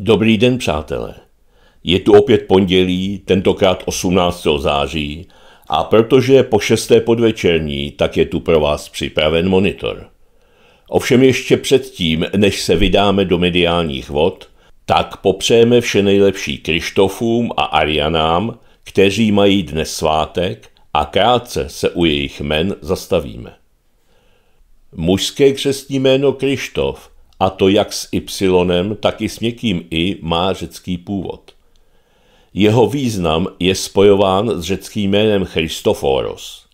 Dobrý den, přátelé. Je tu opět pondělí, tentokrát 18. září, a protože je po šesté podvečerní, tak je tu pro vás připraven monitor. Ovšem ještě předtím, než se vydáme do mediálních vod, tak popřejeme vše nejlepší Krištofům a Arianám, kteří mají dnes svátek a krátce se u jejich men zastavíme. Mužské křestní jméno Krištof a to jak s Y, tak i s měkkým I má řecký původ. Jeho význam je spojován s řeckým jménem Christoforos.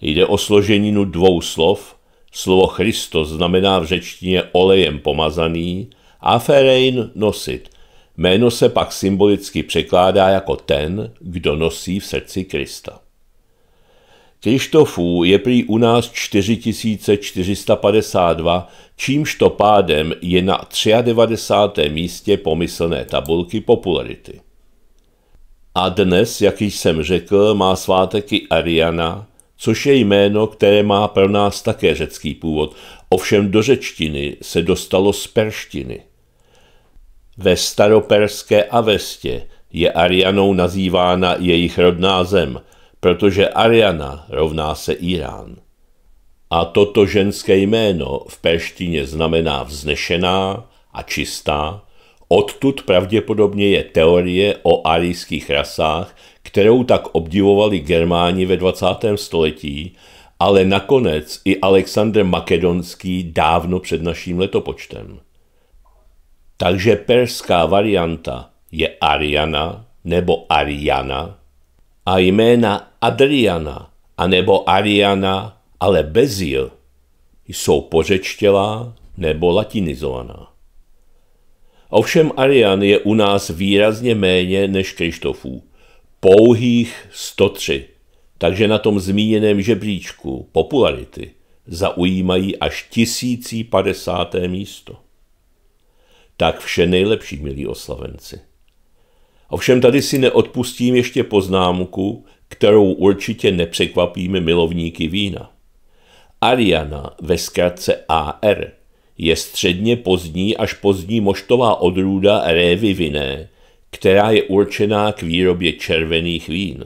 Jde o složeninu dvou slov. Slovo Christos znamená v řečtině olejem pomazaný a ferein nosit. Jméno se pak symbolicky překládá jako ten, kdo nosí v srdci Krista. Krištofů je prý u nás 4452, čímž to pádem je na 93. místě pomyslné tabulky popularity. A dnes, jak již jsem řekl, má svátek i Ariana, což je jméno, které má pro nás také řecký původ, ovšem do řečtiny se dostalo z perštiny. Ve staroperské Avestě je Arianou nazývána jejich rodná zem – protože Ariana rovná se Irán. A toto ženské jméno v perštině znamená vznešená a čistá, odtud pravděpodobně je teorie o arijských rasách, kterou tak obdivovali Germáni ve 20. století, ale nakonec i Alexander Makedonský dávno před naším letopočtem. Takže perská varianta je Ariana nebo Ariana, a jména Adriana anebo Ariana, ale bez j, jsou pořečtělá nebo latinizovaná. Ovšem Arian je u nás výrazně méně než Krištofů, pouhých 103, takže na tom zmíněném žebříčku popularity zaujímají až 1050. místo. Tak vše nejlepší, milí oslavenci. Ovšem tady si neodpustím ještě poznámku, kterou určitě nepřekvapíme milovníky vína. Ariana ve zkratce AR je středně pozdní až pozdní moštová odrůda révy vinné, která je určená k výrobě červených vín.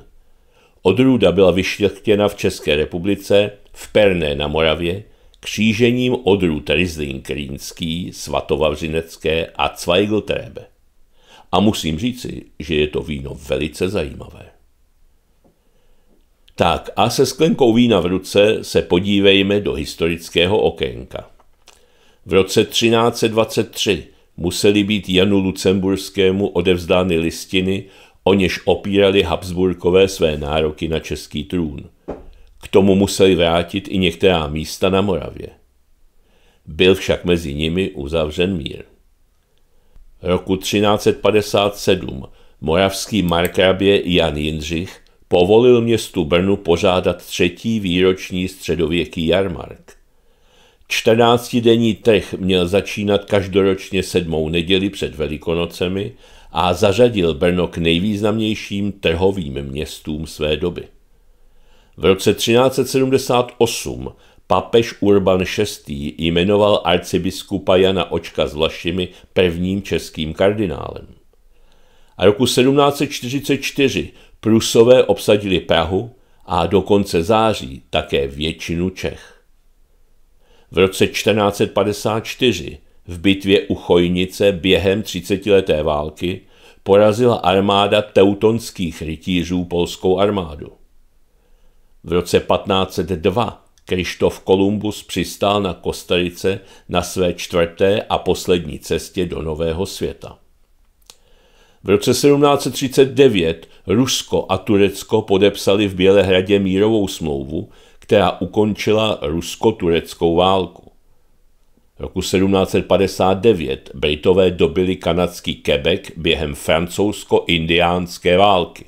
Odrůda byla vyšlechtěna v České republice, v Perné na Moravě, křížením odrůd Riesling Rýnský, Svatovavřinecké a Zweigeltrebe. A musím říci, že je to víno velice zajímavé. Tak a se sklenkou vína v ruce se podívejme do historického okénka. V roce 1323 museli být Janu Lucemburskému odevzdány listiny, o něž opírali Habsburkové své nároky na český trůn. K tomu museli vrátit i některá místa na Moravě. Byl však mezi nimi uzavřen mír roku 1357 moravský markrabě Jan Jindřich povolil městu Brnu pořádat třetí výroční středověký jarmark. 14-denní trh měl začínat každoročně sedmou neděli před Velikonocemi a zařadil Brno k nejvýznamnějším trhovým městům své doby. V roce 1378 Papež Urban VI. jmenoval arcibiskupa Jana Očka z Vlašimi prvním českým kardinálem. A roku 1744 Prusové obsadili Prahu a do konce září také většinu Čech. V roce 1454 v bitvě u Chojnice během třicetileté války porazila armáda teutonských rytířů polskou armádu. V roce 1502 Krištof Kolumbus přistál na Kostarice na své čtvrté a poslední cestě do Nového světa. V roce 1739 Rusko a Turecko podepsali v Bělehradě mírovou smlouvu, která ukončila rusko-tureckou válku. Roku 1759 Britové dobili kanadský Quebec během francouzsko-indiánské války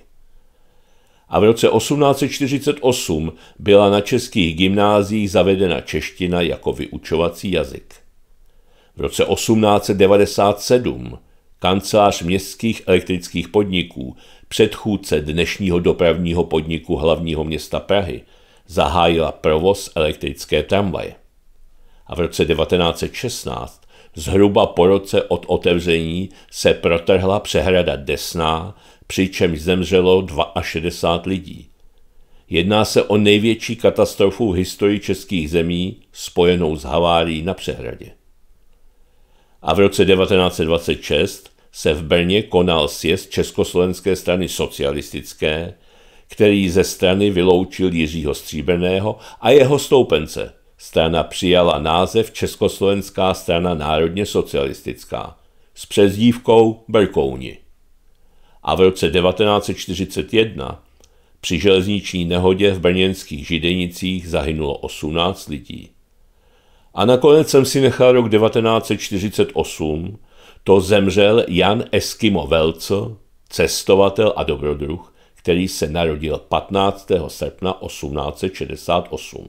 a v roce 1848 byla na českých gymnáziích zavedena čeština jako vyučovací jazyk. V roce 1897 kancelář městských elektrických podniků, předchůdce dnešního dopravního podniku hlavního města Prahy, zahájila provoz elektrické tramvaje. A v roce 1916, zhruba po roce od otevření, se protrhla přehrada Desná přičemž zemřelo 62 lidí. Jedná se o největší katastrofu v historii českých zemí spojenou s havárií na přehradě. A v roce 1926 se v Brně konal sjezd Československé strany socialistické, který ze strany vyloučil Jiřího Stříbrného a jeho stoupence. Strana přijala název Československá strana národně socialistická s přezdívkou Brkouni a v roce 1941 při železniční nehodě v brněnských Židenicích zahynulo 18 lidí. A nakonec jsem si nechal rok 1948, to zemřel Jan Eskimo Velco, cestovatel a dobrodruh, který se narodil 15. srpna 1868.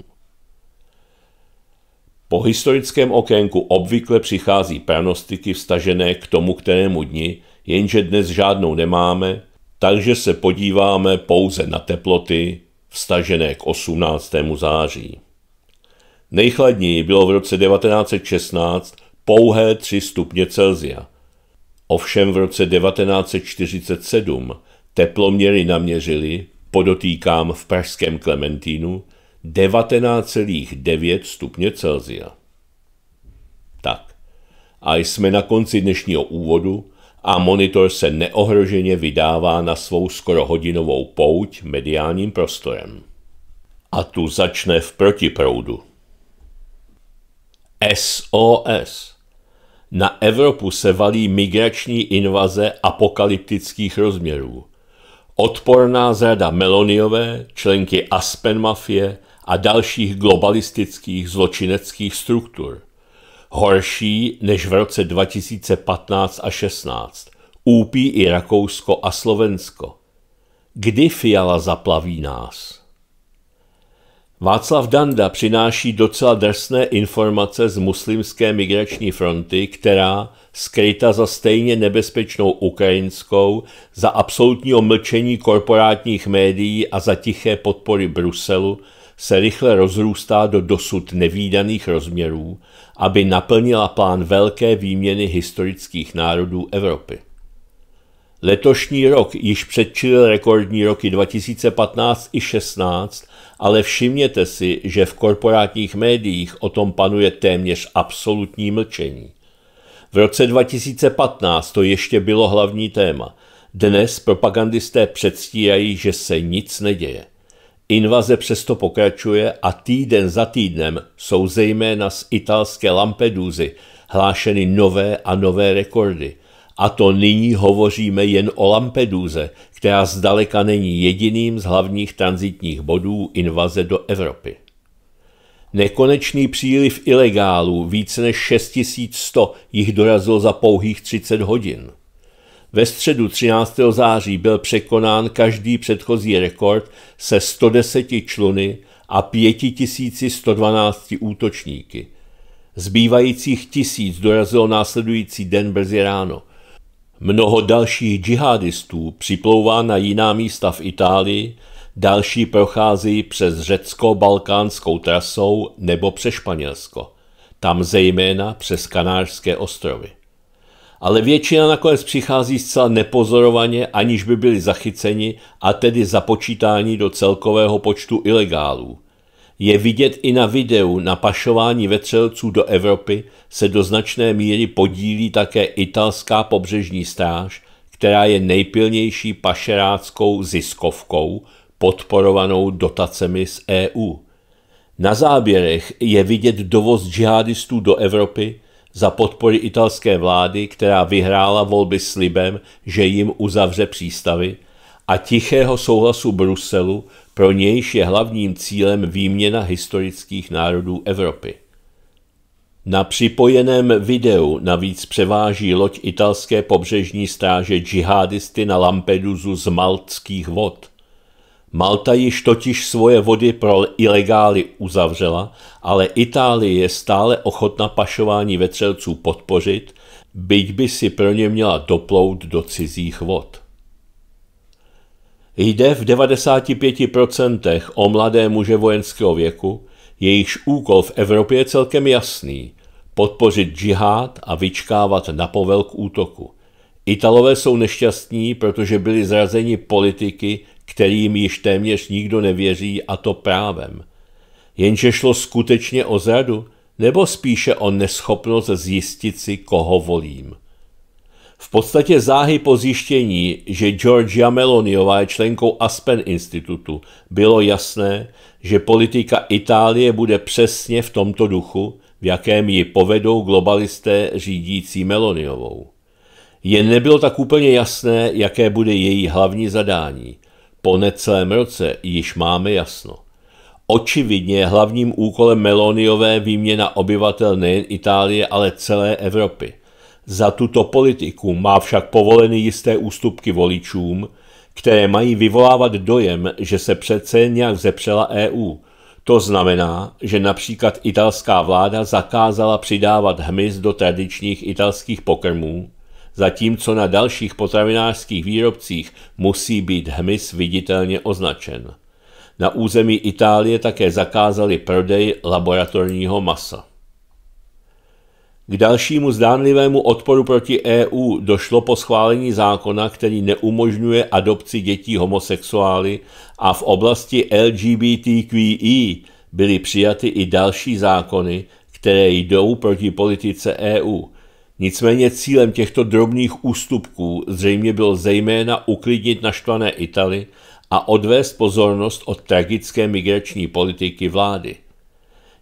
Po historickém okénku obvykle přichází pranostiky vstažené k tomu kterému dni, jenže dnes žádnou nemáme, takže se podíváme pouze na teploty vstažené k 18. září. Nejchladněji bylo v roce 1916 pouhé 3 stupně Celzia. Ovšem v roce 1947 teploměry naměřily, podotýkám v pražském Klementínu, 19,9 stupně Celzia. Tak, a jsme na konci dnešního úvodu, a monitor se neohroženě vydává na svou skoro hodinovou pouť mediálním prostorem. A tu začne v protiproudu. SOS. Na Evropu se valí migrační invaze apokalyptických rozměrů. Odporná zrada Meloniové, členky Aspen Mafie a dalších globalistických zločineckých struktur – horší než v roce 2015 a 16. Úpí i Rakousko a Slovensko. Kdy Fiala zaplaví nás? Václav Danda přináší docela drsné informace z muslimské migrační fronty, která, skryta za stejně nebezpečnou ukrajinskou, za absolutního mlčení korporátních médií a za tiché podpory Bruselu, se rychle rozrůstá do dosud nevýdaných rozměrů, aby naplnila plán velké výměny historických národů Evropy. Letošní rok již předčil rekordní roky 2015 i 16, ale všimněte si, že v korporátních médiích o tom panuje téměř absolutní mlčení. V roce 2015 to ještě bylo hlavní téma. Dnes propagandisté předstírají, že se nic neděje. Invaze přesto pokračuje a týden za týdnem jsou zejména z italské Lampedusy hlášeny nové a nové rekordy. A to nyní hovoříme jen o Lampeduze, která zdaleka není jediným z hlavních transitních bodů invaze do Evropy. Nekonečný příliv ilegálů, více než 6100, jich dorazil za pouhých 30 hodin. Ve středu 13. září byl překonán každý předchozí rekord se 110 čluny a 5112 útočníky. Zbývajících tisíc dorazilo následující den brzy ráno. Mnoho dalších džihadistů připlouvá na jiná místa v Itálii, další procházejí přes řecko-balkánskou trasou nebo přes Španělsko, tam zejména přes Kanářské ostrovy ale většina nakonec přichází zcela nepozorovaně, aniž by byli zachyceni a tedy započítáni do celkového počtu ilegálů. Je vidět i na videu na pašování vetřelců do Evropy se do značné míry podílí také italská pobřežní stráž, která je nejpilnější pašeráckou ziskovkou, podporovanou dotacemi z EU. Na záběrech je vidět dovoz džihadistů do Evropy, za podpory italské vlády, která vyhrála volby slibem, že jim uzavře přístavy, a tichého souhlasu Bruselu, pro nějž je hlavním cílem výměna historických národů Evropy. Na připojeném videu navíc převáží loď italské pobřežní stráže džihadisty na Lampedusu z maltských vod – Malta již totiž svoje vody pro ilegály uzavřela, ale Itálie je stále ochotna pašování vetřelců podpořit, byť by si pro ně měla doplout do cizích vod. Jde v 95% o mladé muže vojenského věku, jejichž úkol v Evropě je celkem jasný – podpořit džihád a vyčkávat na povel k útoku. Italové jsou nešťastní, protože byli zrazeni politiky, kterým již téměř nikdo nevěří a to právem. Jenže šlo skutečně o zradu, nebo spíše o neschopnost zjistit si, koho volím. V podstatě záhy po zjištění, že Georgia Meloniová je členkou Aspen institutu, bylo jasné, že politika Itálie bude přesně v tomto duchu, v jakém ji povedou globalisté řídící Meloniovou. Jen nebylo tak úplně jasné, jaké bude její hlavní zadání – po necelém roce již máme jasno. Očividně je hlavním úkolem Meloniové výměna obyvatel nejen Itálie, ale celé Evropy. Za tuto politiku má však povoleny jisté ústupky voličům, které mají vyvolávat dojem, že se přece nějak zepřela EU. To znamená, že například italská vláda zakázala přidávat hmyz do tradičních italských pokrmů, zatímco na dalších potravinářských výrobcích musí být hmyz viditelně označen. Na území Itálie také zakázali prodej laboratorního masa. K dalšímu zdánlivému odporu proti EU došlo po schválení zákona, který neumožňuje adopci dětí homosexuály a v oblasti LGBTQI e byly přijaty i další zákony, které jdou proti politice EU – Nicméně cílem těchto drobných ústupků zřejmě bylo zejména uklidnit naštvané Italy a odvést pozornost od tragické migrační politiky vlády.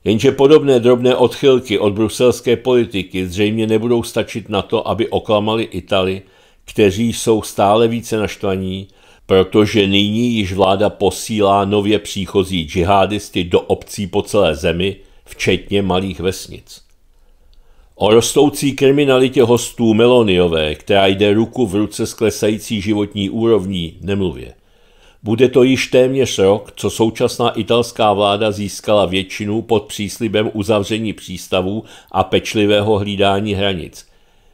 Jenže podobné drobné odchylky od bruselské politiky zřejmě nebudou stačit na to, aby oklamali Itali, kteří jsou stále více naštvaní, protože nyní již vláda posílá nově příchozí džihadisty do obcí po celé zemi, včetně malých vesnic. O rostoucí kriminalitě hostů Meloniové, která jde ruku v ruce s klesající životní úrovní, nemluvě. Bude to již téměř rok, co současná italská vláda získala většinu pod příslibem uzavření přístavů a pečlivého hlídání hranic.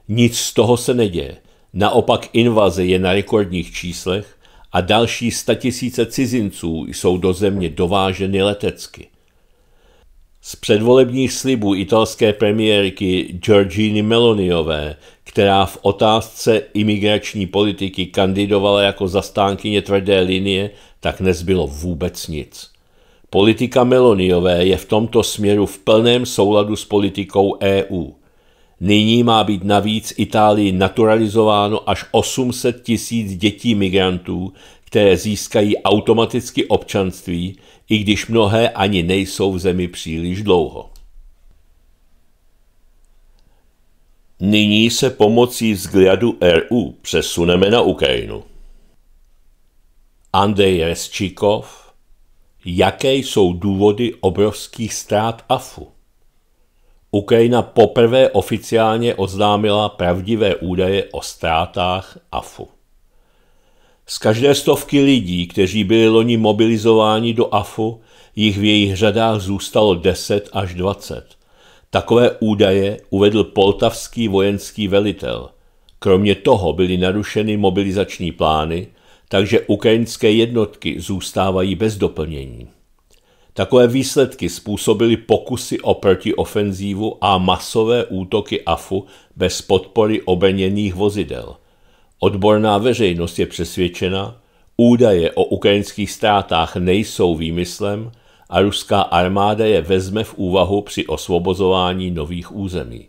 Nic z toho se neděje. Naopak invaze je na rekordních číslech a další statisíce cizinců jsou do země dováženy letecky. Z předvolebních slibů italské premiérky Giorgini Meloniové, která v otázce imigrační politiky kandidovala jako zastánkyně tvrdé linie, tak nezbylo vůbec nic. Politika Meloniové je v tomto směru v plném souladu s politikou EU – Nyní má být navíc Itálii naturalizováno až 800 tisíc dětí migrantů, které získají automaticky občanství, i když mnohé ani nejsou v zemi příliš dlouho. Nyní se pomocí vzhledu RU přesuneme na Ukrajinu. Andrej Resčíkov Jaké jsou důvody obrovských ztrát AFU? Ukrajina poprvé oficiálně oznámila pravdivé údaje o ztrátách AFU. Z každé stovky lidí, kteří byli loni mobilizováni do AFU, jich v jejich řadách zůstalo 10 až 20. Takové údaje uvedl poltavský vojenský velitel. Kromě toho byly narušeny mobilizační plány, takže ukrajinské jednotky zůstávají bez doplnění. Takové výsledky způsobily pokusy o protiofenzívu a masové útoky AFU bez podpory obrněných vozidel. Odborná veřejnost je přesvědčena, údaje o ukrajinských ztrátách nejsou výmyslem a ruská armáda je vezme v úvahu při osvobozování nových území.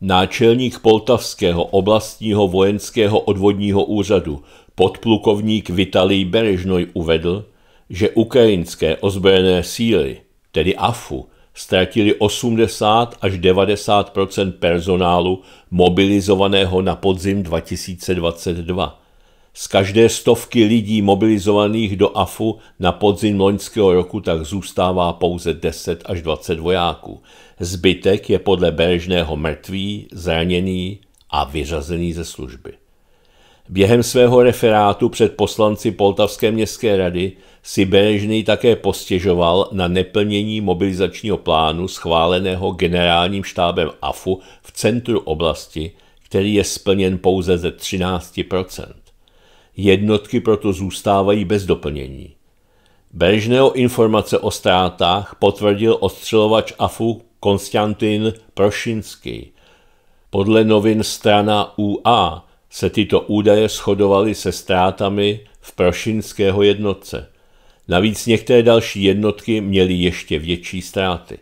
Náčelník Poltavského oblastního vojenského odvodního úřadu podplukovník Vitalij Berežnoj uvedl, že ukrajinské ozbrojené síly, tedy AFU, ztratili 80 až 90 personálu mobilizovaného na podzim 2022. Z každé stovky lidí mobilizovaných do AFU na podzim loňského roku tak zůstává pouze 10 až 20 vojáků. Zbytek je podle Beržného mrtvý, zraněný a vyřazený ze služby. Během svého referátu před poslanci Poltavské městské rady si Berežný také postěžoval na neplnění mobilizačního plánu schváleného generálním štábem AFU v centru oblasti, který je splněn pouze ze 13 Jednotky proto zůstávají bez doplnění. Berežného informace o ztrátách potvrdil ostřelovač AFU Konstantin Prošinský. Podle novin strana UA se tyto údaje shodovaly se ztrátami v prošinského jednotce. Navíc některé další jednotky měly ještě větší ztráty.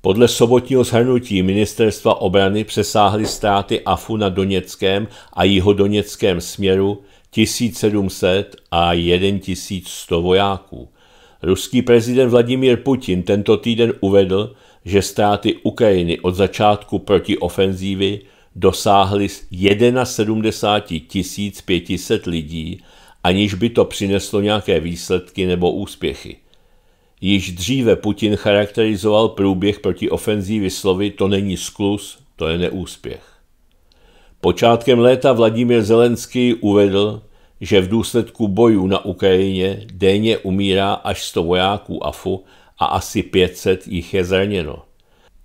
Podle sobotního shrnutí ministerstva obrany přesáhly ztráty AFU na Doněckém a jihodoněckém směru 1700 a 1100 vojáků. Ruský prezident Vladimír Putin tento týden uvedl, že ztráty Ukrajiny od začátku ofenzívy dosáhly 71 500 lidí, aniž by to přineslo nějaké výsledky nebo úspěchy. Již dříve Putin charakterizoval průběh proti ofenzívy slovy to není sklus, to je neúspěch. Počátkem léta Vladimír Zelenský uvedl, že v důsledku bojů na Ukrajině denně umírá až 100 vojáků AFU a asi 500 jich je zraněno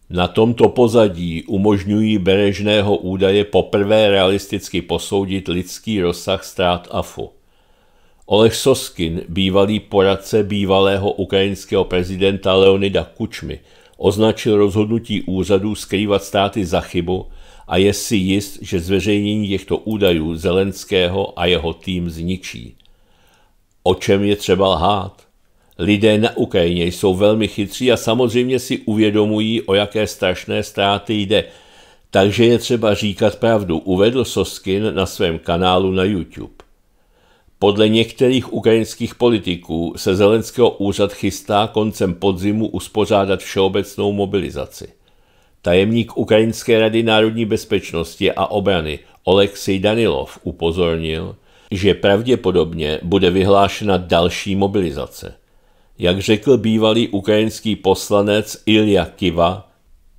na tomto pozadí umožňují berežného údaje poprvé realisticky posoudit lidský rozsah ztrát AFU. Oleh Soskin, bývalý poradce bývalého ukrajinského prezidenta Leonida Kučmy, označil rozhodnutí úřadů skrývat státy za chybu a je si jist, že zveřejnění těchto údajů Zelenského a jeho tým zničí. O čem je třeba lhát? Lidé na Ukrajině jsou velmi chytří a samozřejmě si uvědomují, o jaké strašné ztráty jde. Takže je třeba říkat pravdu, uvedl Soskin na svém kanálu na YouTube. Podle některých ukrajinských politiků se Zelenského úřad chystá koncem podzimu uspořádat všeobecnou mobilizaci. Tajemník Ukrajinské rady národní bezpečnosti a obrany Oleksij Danilov upozornil, že pravděpodobně bude vyhlášena další mobilizace. Jak řekl bývalý ukrajinský poslanec Ilja Kiva,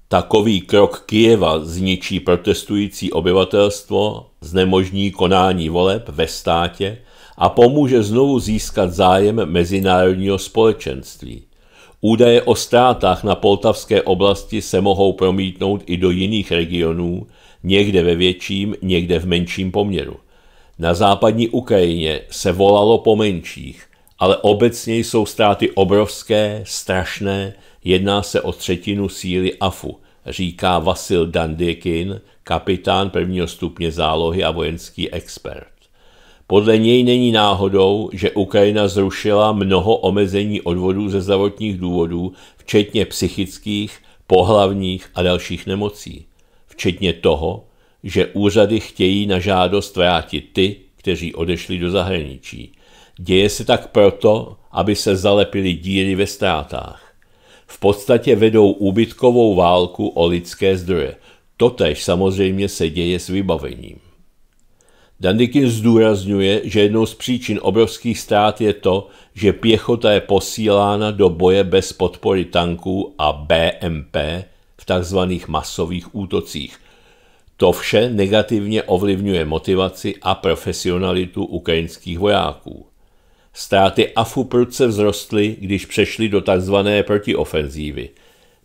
takový krok Kijeva zničí protestující obyvatelstvo, znemožní konání voleb ve státě a pomůže znovu získat zájem mezinárodního společenství. Údaje o ztrátách na poltavské oblasti se mohou promítnout i do jiných regionů, někde ve větším, někde v menším poměru. Na západní Ukrajině se volalo po menších, ale obecně jsou ztráty obrovské, strašné, jedná se o třetinu síly AFU, říká Vasil Dandykin, kapitán prvního stupně zálohy a vojenský expert. Podle něj není náhodou, že Ukrajina zrušila mnoho omezení odvodů ze zdravotních důvodů, včetně psychických, pohlavních a dalších nemocí. Včetně toho, že úřady chtějí na žádost vrátit ty, kteří odešli do zahraničí. Děje se tak proto, aby se zalepily díry ve ztrátách. V podstatě vedou úbytkovou válku o lidské zdroje. Totež samozřejmě se děje s vybavením. Dandikin zdůrazňuje, že jednou z příčin obrovských ztrát je to, že pěchota je posílána do boje bez podpory tanků a BMP v tzv. masových útocích. To vše negativně ovlivňuje motivaci a profesionalitu ukrajinských vojáků. Státy AFU prudce vzrostly, když přešly do tzv. protiofenzívy.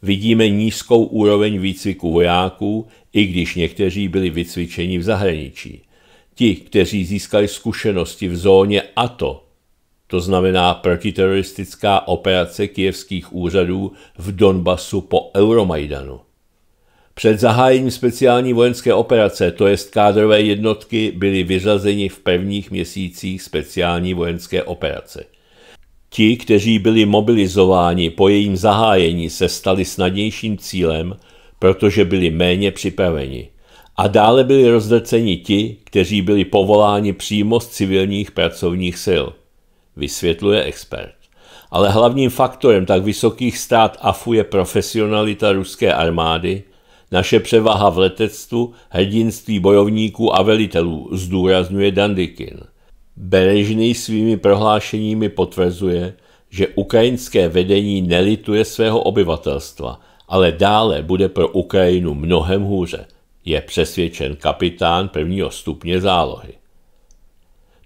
Vidíme nízkou úroveň výcviku vojáků, i když někteří byli vycvičeni v zahraničí. Ti, kteří získali zkušenosti v zóně ATO, to znamená protiteroristická operace kijevských úřadů v Donbasu po Euromajdanu. Před zahájením speciální vojenské operace, to jest kádrové jednotky, byly vyřazeni v prvních měsících speciální vojenské operace. Ti, kteří byli mobilizováni po jejím zahájení, se stali snadnějším cílem, protože byli méně připraveni. A dále byli rozdrceni ti, kteří byli povoláni přímo z civilních pracovních sil, vysvětluje expert. Ale hlavním faktorem tak vysokých stát AFU je profesionalita ruské armády – naše převaha v letectvu, hrdinství bojovníků a velitelů, zdůrazňuje Dandikin. Berežný svými prohlášeními potvrzuje, že ukrajinské vedení nelituje svého obyvatelstva, ale dále bude pro Ukrajinu mnohem hůře, je přesvědčen kapitán prvního stupně zálohy.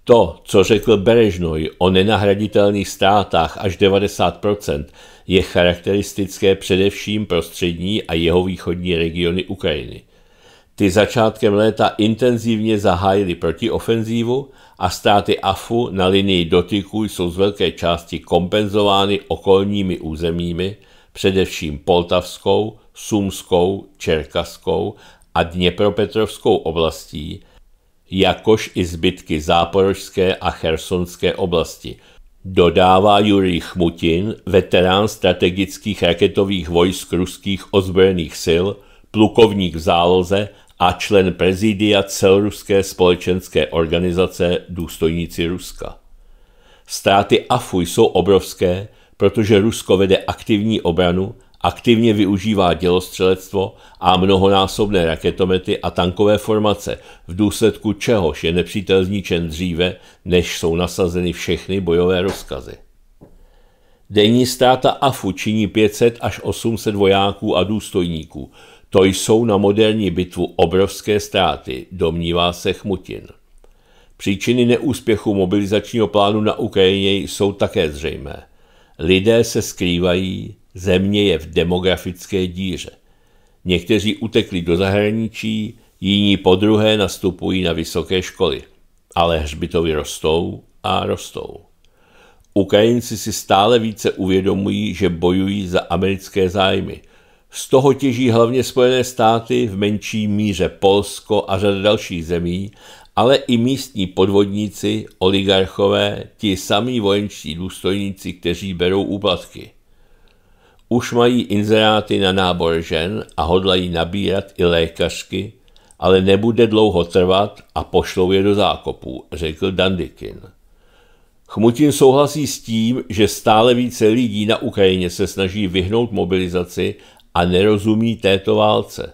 To, co řekl Berežnoj o nenahraditelných ztrátách až 90%, je charakteristické především pro střední a jeho východní regiony Ukrajiny. Ty začátkem léta intenzivně zahájili protiofenzívu a státy AFU na linii dotyku jsou z velké části kompenzovány okolními územími, především Poltavskou, Sumskou, Čerkaskou a Dněpropetrovskou oblastí, jakož i zbytky záporožské a chersonské oblasti. Dodává Jurij Chmutin, veterán strategických raketových vojsk ruských ozbrojených sil, plukovník v záloze a člen prezidia celoruské společenské organizace Důstojníci Ruska. Státy AFU jsou obrovské, protože Rusko vede aktivní obranu Aktivně využívá dělostřelectvo a mnohonásobné raketomety a tankové formace, v důsledku čehož je nepřítel zničen dříve, než jsou nasazeny všechny bojové rozkazy. Denní ztráta AFU činí 500 až 800 vojáků a důstojníků. To jsou na moderní bitvu obrovské ztráty, domnívá se Chmutin. Příčiny neúspěchu mobilizačního plánu na Ukrajině jsou také zřejmé. Lidé se skrývají, Země je v demografické díře. Někteří utekli do zahraničí, jiní podruhé nastupují na vysoké školy. Ale hřbitovy rostou a rostou. Ukrajinci si stále více uvědomují, že bojují za americké zájmy. Z toho těží hlavně Spojené státy, v menší míře Polsko a řada dalších zemí, ale i místní podvodníci, oligarchové, ti samí vojenští důstojníci, kteří berou úplatky – už mají inzeráty na nábor žen a hodlají nabírat i lékařky, ale nebude dlouho trvat a pošlou je do zákopů, řekl Dandikin. Chmutin souhlasí s tím, že stále více lidí na Ukrajině se snaží vyhnout mobilizaci a nerozumí této válce.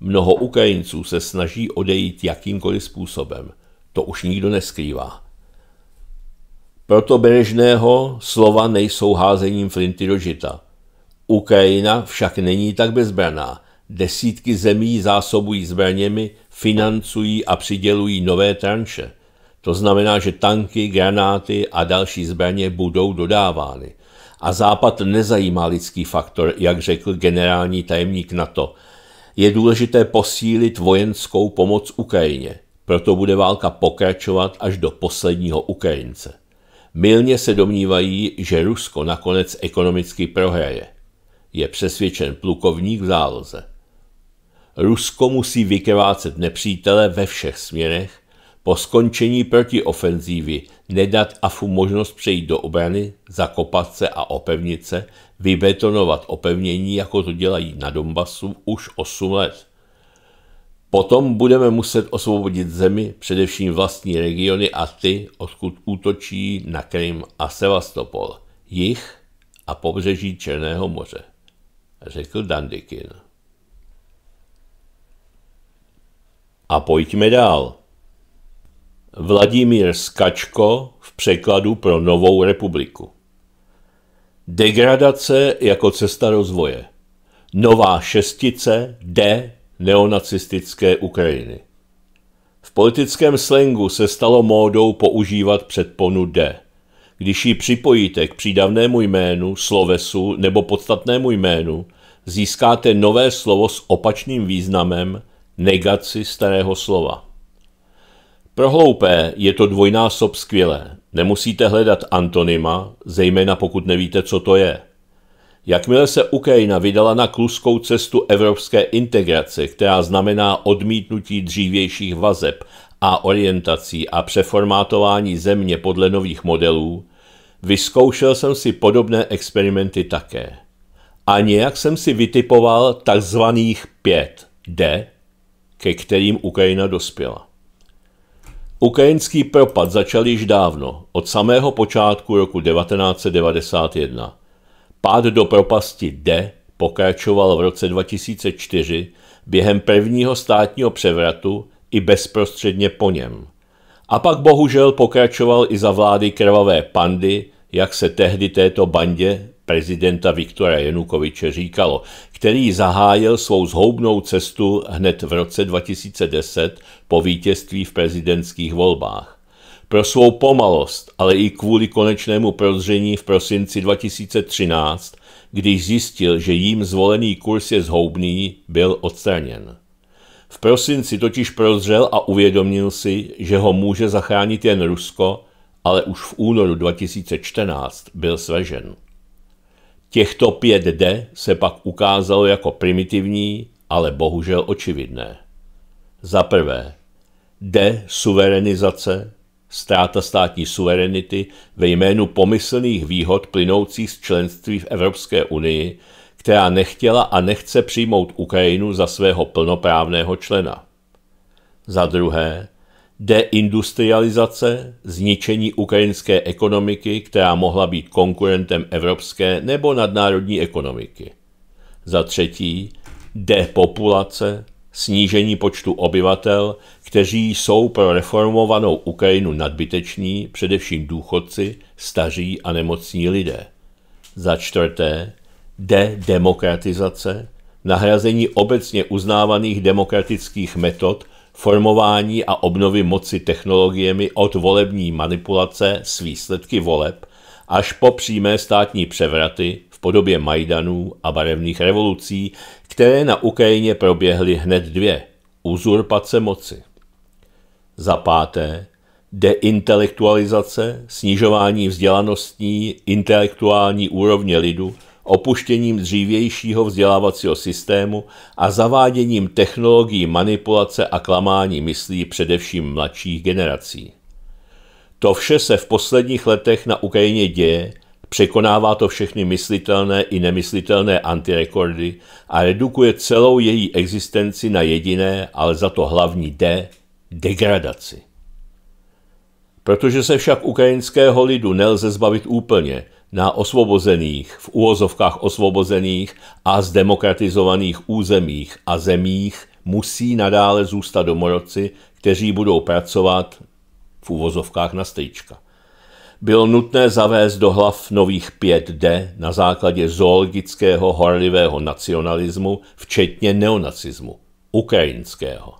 Mnoho Ukrajinců se snaží odejít jakýmkoliv způsobem. To už nikdo neskrývá. Proto Berežného slova nejsou házením flinty do žita – Ukrajina však není tak bezbraná. Desítky zemí zásobují zbraněmi, financují a přidělují nové tranše. To znamená, že tanky, granáty a další zbraně budou dodávány. A Západ nezajímá lidský faktor, jak řekl generální tajemník NATO. Je důležité posílit vojenskou pomoc Ukrajině. Proto bude válka pokračovat až do posledního Ukrajince. Milně se domnívají, že Rusko nakonec ekonomicky prohraje je přesvědčen plukovník v záloze. Rusko musí vykrvácet nepřítele ve všech směrech, po skončení protiofenzívy nedat AFU možnost přejít do obrany, zakopat se a opevnit se, vybetonovat opevnění, jako to dělají na Donbasu už 8 let. Potom budeme muset osvobodit zemi, především vlastní regiony a ty, odkud útočí na Krym a Sevastopol, jich a pobřeží Černého moře řekl Dandikin. A pojďme dál. Vladimír Skačko v překladu pro Novou republiku. Degradace jako cesta rozvoje. Nová šestice D neonacistické Ukrajiny. V politickém slengu se stalo módou používat předponu D. Když ji připojíte k přídavnému jménu, slovesu nebo podstatnému jménu, získáte nové slovo s opačným významem, negaci starého slova. Pro hloupé je to dvojnásob skvělé. Nemusíte hledat antonyma, zejména pokud nevíte, co to je. Jakmile se Ukrajina vydala na kluskou cestu evropské integrace, která znamená odmítnutí dřívějších vazeb a orientací a přeformátování země podle nových modelů, vyzkoušel jsem si podobné experimenty také a nějak jsem si vytipoval takzvaných pět D, ke kterým Ukrajina dospěla. Ukrajinský propad začal již dávno, od samého počátku roku 1991. Pád do propasti D pokračoval v roce 2004 během prvního státního převratu i bezprostředně po něm. A pak bohužel pokračoval i za vlády krvavé pandy, jak se tehdy této bandě prezidenta Viktora Janukoviče říkalo, který zahájil svou zhoubnou cestu hned v roce 2010 po vítězství v prezidentských volbách. Pro svou pomalost, ale i kvůli konečnému prozření v prosinci 2013, když zjistil, že jím zvolený kurz je zhoubný, byl odstraněn. V prosinci totiž prozřel a uvědomil si, že ho může zachránit jen Rusko, ale už v únoru 2014 byl svežen. Těchto 5D se pak ukázalo jako primitivní, ale bohužel očividné. Za prvé, suverenizace, ztráta státní suverenity ve jménu pomyslných výhod plynoucích z členství v Evropské unii, která nechtěla a nechce přijmout Ukrajinu za svého plnoprávného člena. Za druhé, deindustrializace, zničení ukrajinské ekonomiky, která mohla být konkurentem evropské nebo nadnárodní ekonomiky. Za třetí, depopulace, snížení počtu obyvatel, kteří jsou pro reformovanou Ukrajinu nadbyteční, především důchodci, staří a nemocní lidé. Za čtvrté, de-demokratizace, nahrazení obecně uznávaných demokratických metod formování a obnovy moci technologiemi od volební manipulace s výsledky voleb až po přímé státní převraty v podobě Majdanů a barevných revolucí, které na Ukrajině proběhly hned dvě – uzurpace moci. Za páté, deintelektualizace, snižování vzdělanostní, intelektuální úrovně lidu – opuštěním dřívějšího vzdělávacího systému a zaváděním technologií manipulace a klamání myslí především mladších generací. To vše se v posledních letech na Ukrajině děje, překonává to všechny myslitelné i nemyslitelné antirekordy a redukuje celou její existenci na jediné, ale za to hlavní D – degradaci. Protože se však ukrajinského lidu nelze zbavit úplně – na osvobozených, v úvozovkách osvobozených a zdemokratizovaných územích a zemích musí nadále zůstat domorodci, kteří budou pracovat v úvozovkách na strýčka. Bylo nutné zavést do hlav nových 5D na základě zoologického horlivého nacionalismu, včetně neonacismu, ukrajinského.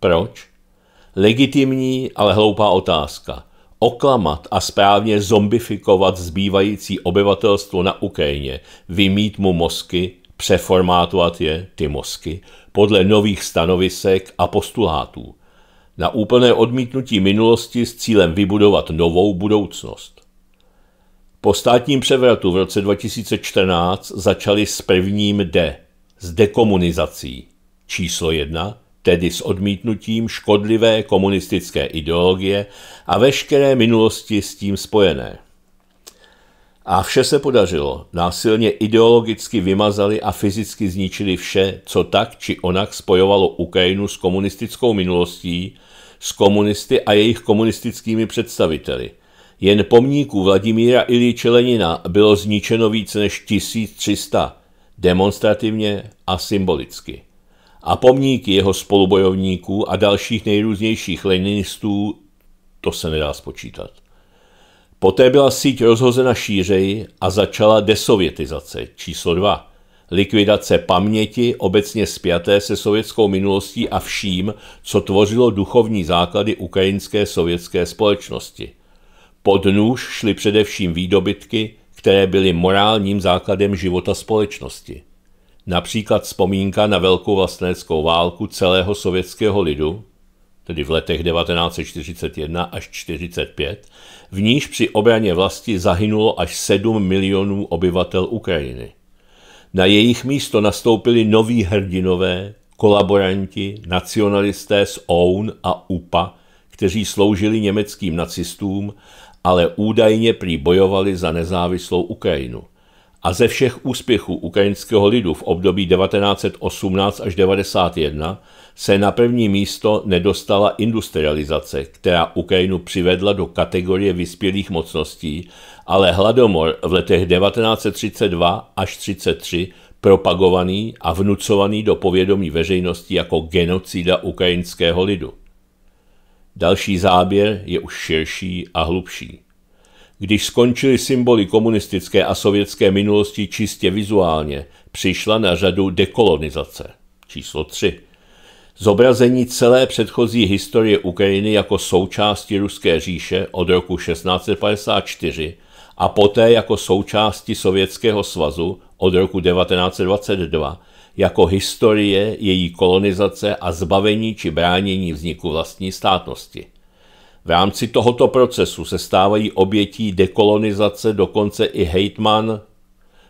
Proč? Legitimní, ale hloupá otázka – oklamat a správně zombifikovat zbývající obyvatelstvo na Ukrajině, vymít mu mozky, přeformátovat je, ty mozky, podle nových stanovisek a postulátů. Na úplné odmítnutí minulosti s cílem vybudovat novou budoucnost. Po státním převratu v roce 2014 začali s prvním D, s dekomunizací. Číslo 1 tedy s odmítnutím škodlivé komunistické ideologie a veškeré minulosti s tím spojené. A vše se podařilo. Násilně ideologicky vymazali a fyzicky zničili vše, co tak či onak spojovalo Ukrajinu s komunistickou minulostí, s komunisty a jejich komunistickými představiteli. Jen pomníků Vladimíra Iliče Lenina bylo zničeno více než 1300, demonstrativně a symbolicky a pomníky jeho spolubojovníků a dalších nejrůznějších leninistů, to se nedá spočítat. Poté byla síť rozhozena šířeji a začala desovětizace číslo 2. Likvidace paměti obecně spjaté se sovětskou minulostí a vším, co tvořilo duchovní základy ukrajinské sovětské společnosti. Pod nůž šly především výdobytky, které byly morálním základem života společnosti. Například vzpomínka na velkou vlastneckou válku celého sovětského lidu, tedy v letech 1941 až 1945, v níž při obraně vlasti zahynulo až 7 milionů obyvatel Ukrajiny. Na jejich místo nastoupili noví hrdinové, kolaboranti, nacionalisté z OUN a UPA, kteří sloužili německým nacistům, ale údajně prý bojovali za nezávislou Ukrajinu a ze všech úspěchů ukrajinského lidu v období 1918 až 1991 se na první místo nedostala industrializace, která Ukrajinu přivedla do kategorie vyspělých mocností, ale hladomor v letech 1932 až 1933 propagovaný a vnucovaný do povědomí veřejnosti jako genocida ukrajinského lidu. Další záběr je už širší a hlubší. Když skončily symboly komunistické a sovětské minulosti čistě vizuálně, přišla na řadu dekolonizace. Číslo 3. Zobrazení celé předchozí historie Ukrajiny jako součásti Ruské říše od roku 1654 a poté jako součásti Sovětského svazu od roku 1922 jako historie její kolonizace a zbavení či bránění vzniku vlastní státnosti. V rámci tohoto procesu se stávají obětí dekolonizace dokonce i hejtman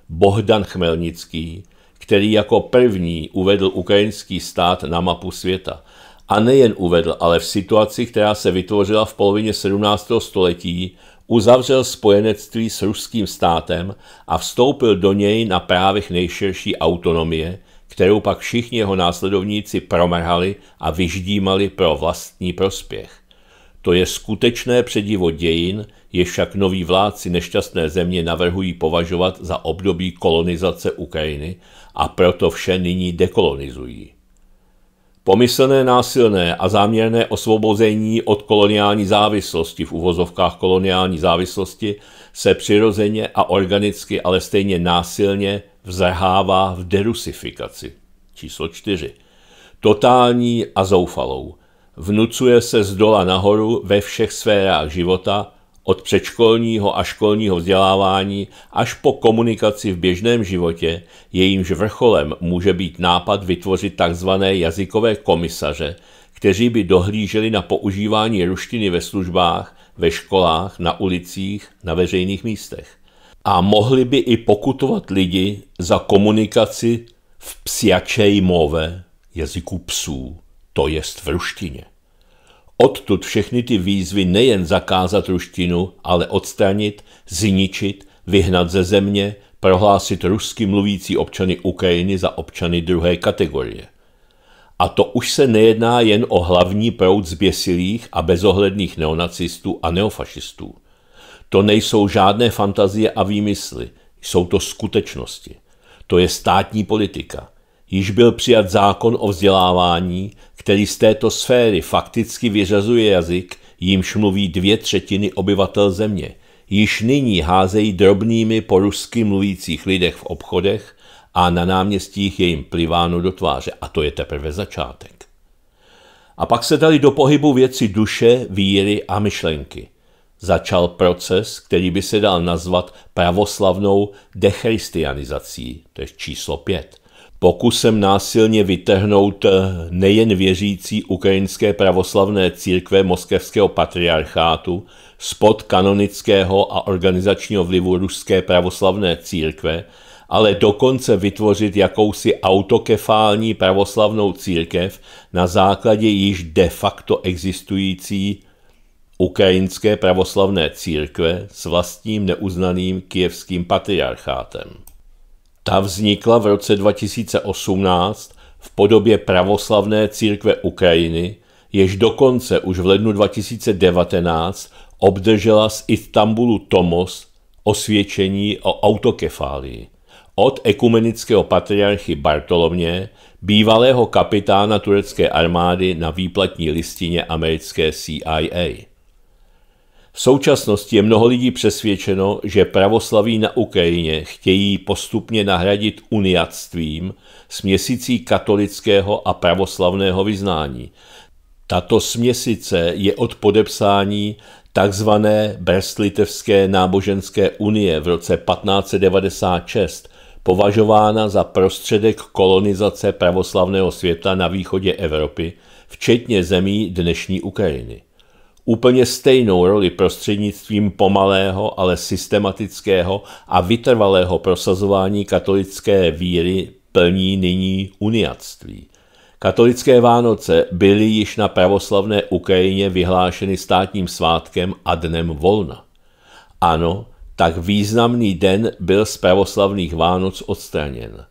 Bohdan Chmelnický, který jako první uvedl ukrajinský stát na mapu světa. A nejen uvedl, ale v situaci, která se vytvořila v polovině 17. století, uzavřel spojenectví s ruským státem a vstoupil do něj na právech nejširší autonomie, kterou pak všichni jeho následovníci promrhali a vyždímali pro vlastní prospěch. To je skutečné předivo dějin, je však noví vládci nešťastné země navrhují považovat za období kolonizace Ukrajiny a proto vše nyní dekolonizují. Pomyslné násilné a záměrné osvobození od koloniální závislosti v uvozovkách koloniální závislosti se přirozeně a organicky, ale stejně násilně vzrhává v derusifikaci. Číslo 4. Totální a zoufalou – vnucuje se z dola nahoru ve všech sférách života, od předškolního a školního vzdělávání až po komunikaci v běžném životě, jejímž vrcholem může být nápad vytvořit tzv. jazykové komisaře, kteří by dohlíželi na používání ruštiny ve službách, ve školách, na ulicích, na veřejných místech. A mohli by i pokutovat lidi za komunikaci v psiačej move, jazyku psů to jest v ruštině. Odtud všechny ty výzvy nejen zakázat ruštinu, ale odstranit, zničit, vyhnat ze země, prohlásit rusky mluvící občany Ukrajiny za občany druhé kategorie. A to už se nejedná jen o hlavní proud zběsilých a bezohledných neonacistů a neofašistů. To nejsou žádné fantazie a výmysly, jsou to skutečnosti. To je státní politika – Již byl přijat zákon o vzdělávání, který z této sféry fakticky vyřazuje jazyk, jímž mluví dvě třetiny obyvatel země. Již nyní házejí drobnými po rusky mluvících lidech v obchodech a na náměstích je jim pliváno do tváře. A to je teprve začátek. A pak se dali do pohybu věci duše, víry a myšlenky. Začal proces, který by se dal nazvat pravoslavnou dechristianizací, to je číslo pět – pokusem násilně vytrhnout eh, nejen věřící ukrajinské pravoslavné církve moskevského patriarchátu spod kanonického a organizačního vlivu ruské pravoslavné církve, ale dokonce vytvořit jakousi autokefální pravoslavnou církev na základě již de facto existující ukrajinské pravoslavné církve s vlastním neuznaným kijevským patriarchátem. Ta vznikla v roce 2018 v podobě pravoslavné církve Ukrajiny, jež dokonce už v lednu 2019 obdržela z Istanbulu Tomos osvědčení o autokefálii od ekumenického patriarchy Bartolomě, bývalého kapitána turecké armády na výplatní listině americké CIA. V současnosti je mnoho lidí přesvědčeno, že pravoslaví na Ukrajině chtějí postupně nahradit uniactvím směsicí katolického a pravoslavného vyznání. Tato směsice je od podepsání tzv. Breslitevské náboženské unie v roce 1596 považována za prostředek kolonizace pravoslavného světa na východě Evropy, včetně zemí dnešní Ukrajiny úplně stejnou roli prostřednictvím pomalého, ale systematického a vytrvalého prosazování katolické víry plní nyní uniactví. Katolické Vánoce byly již na pravoslavné Ukrajině vyhlášeny státním svátkem a dnem volna. Ano, tak významný den byl z pravoslavných Vánoc odstraněn.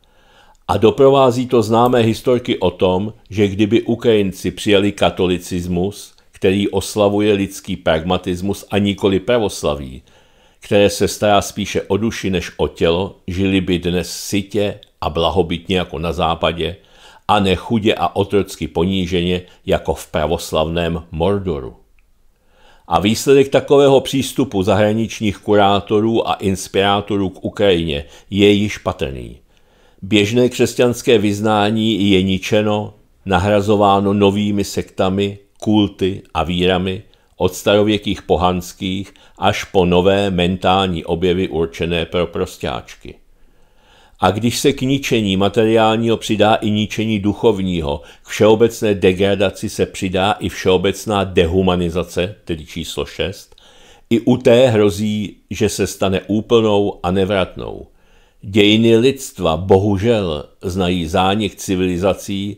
A doprovází to známé historky o tom, že kdyby Ukrajinci přijali katolicismus, který oslavuje lidský pragmatismus a nikoli pravoslaví, které se stará spíše o duši než o tělo, žili by dnes sitě a blahobytně jako na západě a nechudě a otrocky poníženě jako v pravoslavném Mordoru. A výsledek takového přístupu zahraničních kurátorů a inspirátorů k Ukrajině je již patrný. Běžné křesťanské vyznání je ničeno, nahrazováno novými sektami, kulty a vírami od starověkých pohanských až po nové mentální objevy určené pro prostáčky. A když se k ničení materiálního přidá i ničení duchovního, k všeobecné degradaci se přidá i všeobecná dehumanizace, tedy číslo 6, i u té hrozí, že se stane úplnou a nevratnou. Dějiny lidstva bohužel znají zánik civilizací,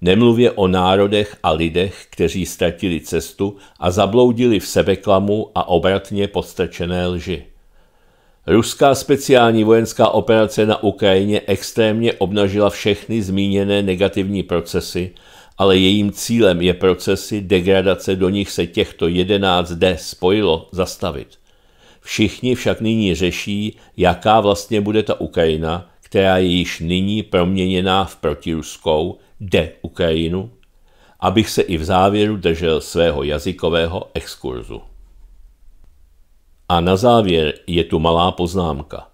Nemluvě o národech a lidech, kteří ztratili cestu a zabloudili v sebeklamu a obratně podstrčené lži. Ruská speciální vojenská operace na Ukrajině extrémně obnažila všechny zmíněné negativní procesy, ale jejím cílem je procesy degradace, do nich se těchto 11 D spojilo, zastavit. Všichni však nyní řeší, jaká vlastně bude ta Ukrajina, která je již nyní proměněná v protiruskou, de Ukrajinu, abych se i v závěru držel svého jazykového exkurzu. A na závěr je tu malá poznámka.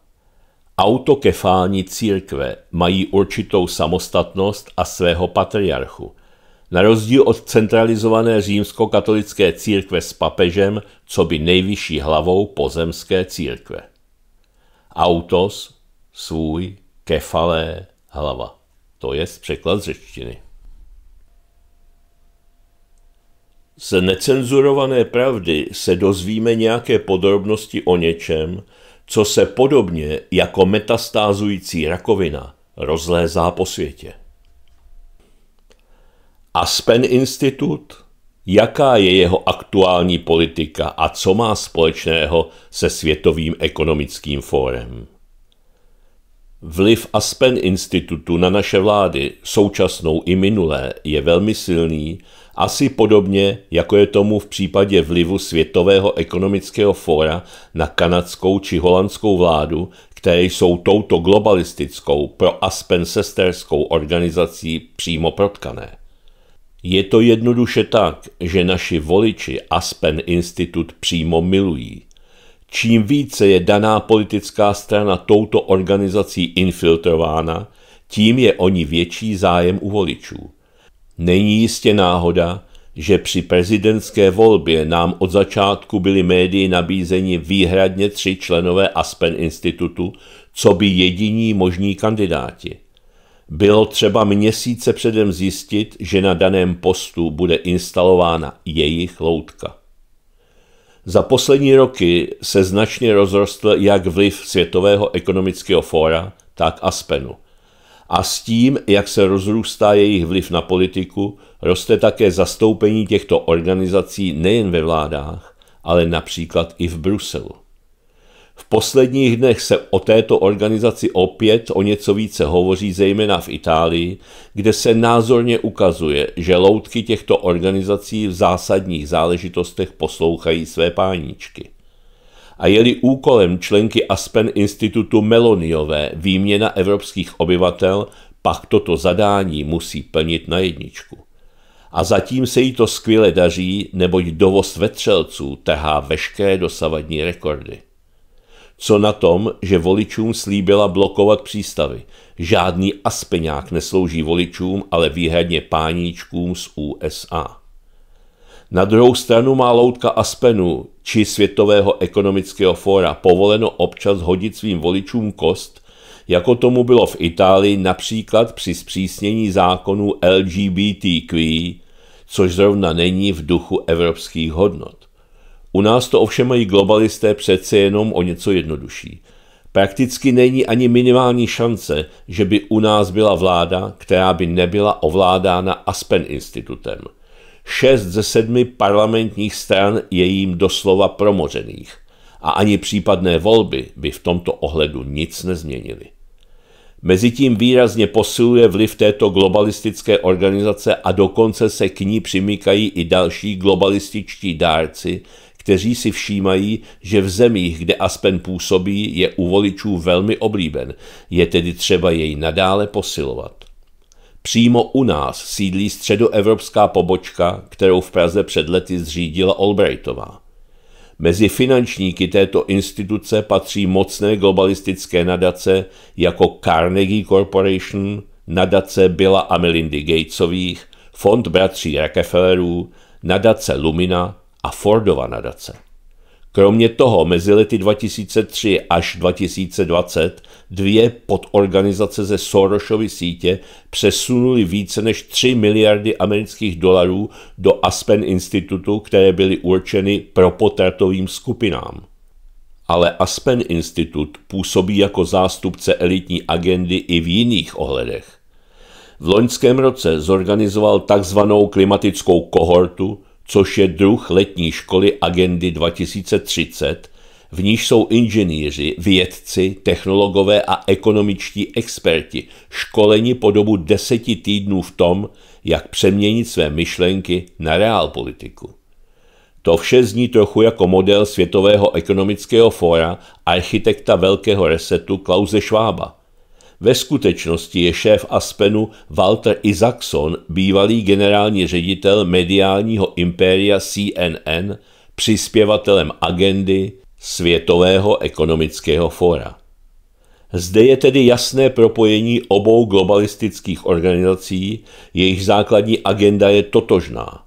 Autokefální církve mají určitou samostatnost a svého patriarchu. Na rozdíl od centralizované římskokatolické církve s papežem, co by nejvyšší hlavou pozemské církve. Autos, svůj, kefalé, hlava to je překlad z řečtiny. Z necenzurované pravdy se dozvíme nějaké podrobnosti o něčem, co se podobně jako metastázující rakovina rozlézá po světě. Aspen Institut? Jaká je jeho aktuální politika a co má společného se Světovým ekonomickým fórem? Vliv Aspen institutu na naše vlády, současnou i minulé, je velmi silný, asi podobně, jako je tomu v případě vlivu Světového ekonomického fóra na kanadskou či holandskou vládu, které jsou touto globalistickou pro Aspen sesterskou organizací přímo protkané. Je to jednoduše tak, že naši voliči Aspen Institut přímo milují – Čím více je daná politická strana touto organizací infiltrována, tím je o ní větší zájem u voličů. Není jistě náhoda, že při prezidentské volbě nám od začátku byli médii nabízeni výhradně tři členové Aspen institutu, co by jediní možní kandidáti. Bylo třeba měsíce předem zjistit, že na daném postu bude instalována jejich loutka. Za poslední roky se značně rozrostl jak vliv Světového ekonomického fóra, tak Aspenu. A s tím, jak se rozrůstá jejich vliv na politiku, roste také zastoupení těchto organizací nejen ve vládách, ale například i v Bruselu. V posledních dnech se o této organizaci opět o něco více hovoří, zejména v Itálii, kde se názorně ukazuje, že loutky těchto organizací v zásadních záležitostech poslouchají své páničky. A je-li úkolem členky Aspen institutu Meloniové výměna evropských obyvatel, pak toto zadání musí plnit na jedničku. A zatím se jí to skvěle daří, neboť dovoz vetřelců tahá veškeré dosavadní rekordy. Co na tom, že voličům slíbila blokovat přístavy? Žádný aspeňák neslouží voličům, ale výhradně páníčkům z USA. Na druhou stranu má loutka Aspenu či Světového ekonomického fóra povoleno občas hodit svým voličům kost, jako tomu bylo v Itálii například při zpřísnění zákonů LGBTQ, což zrovna není v duchu evropských hodnot. U nás to ovšem mají globalisté přece jenom o něco jednodušší. Prakticky není ani minimální šance, že by u nás byla vláda, která by nebyla ovládána Aspen institutem. Šest ze sedmi parlamentních stran je jim doslova promořených a ani případné volby by v tomto ohledu nic nezměnily. Mezitím výrazně posiluje vliv této globalistické organizace a dokonce se k ní přimykají i další globalističtí dárci, kteří si všímají, že v zemích, kde Aspen působí, je u voličů velmi oblíben, je tedy třeba jej nadále posilovat. Přímo u nás sídlí středoevropská pobočka, kterou v Praze před lety zřídila Albrightová. Mezi finančníky této instituce patří mocné globalistické nadace jako Carnegie Corporation, nadace Billa a Melindy Gatesových, Fond bratří Rockefellerů, nadace Lumina a Fordova nadace. Kromě toho mezi lety 2003 až 2020 dvě podorganizace ze Sorosovy sítě přesunuly více než 3 miliardy amerických dolarů do Aspen Institutu, které byly určeny pro potratovým skupinám. Ale Aspen Institut působí jako zástupce elitní agendy i v jiných ohledech. V loňském roce zorganizoval takzvanou klimatickou kohortu, což je druh letní školy Agendy 2030, v níž jsou inženýři, vědci, technologové a ekonomičtí experti školeni po dobu deseti týdnů v tom, jak přeměnit své myšlenky na reálpolitiku. To vše zní trochu jako model Světového ekonomického fóra architekta velkého resetu Klause Schwaba – ve skutečnosti je šéf Aspenu Walter Isaacson, bývalý generální ředitel mediálního impéria CNN, přispěvatelem agendy Světového ekonomického fóra. Zde je tedy jasné propojení obou globalistických organizací, jejich základní agenda je totožná.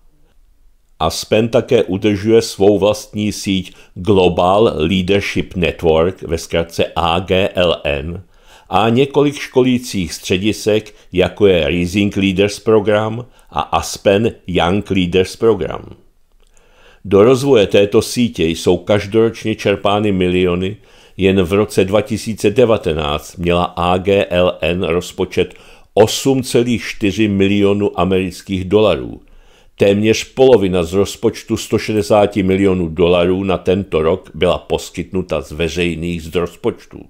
Aspen také udržuje svou vlastní síť Global Leadership Network ve zkratce AGLN, a několik školících středisek, jako je Rising Leaders Program a Aspen Young Leaders Program. Do rozvoje této sítě jsou každoročně čerpány miliony, jen v roce 2019 měla AGLN rozpočet 8,4 milionu amerických dolarů. Téměř polovina z rozpočtu 160 milionů dolarů na tento rok byla poskytnuta z veřejných z rozpočtů.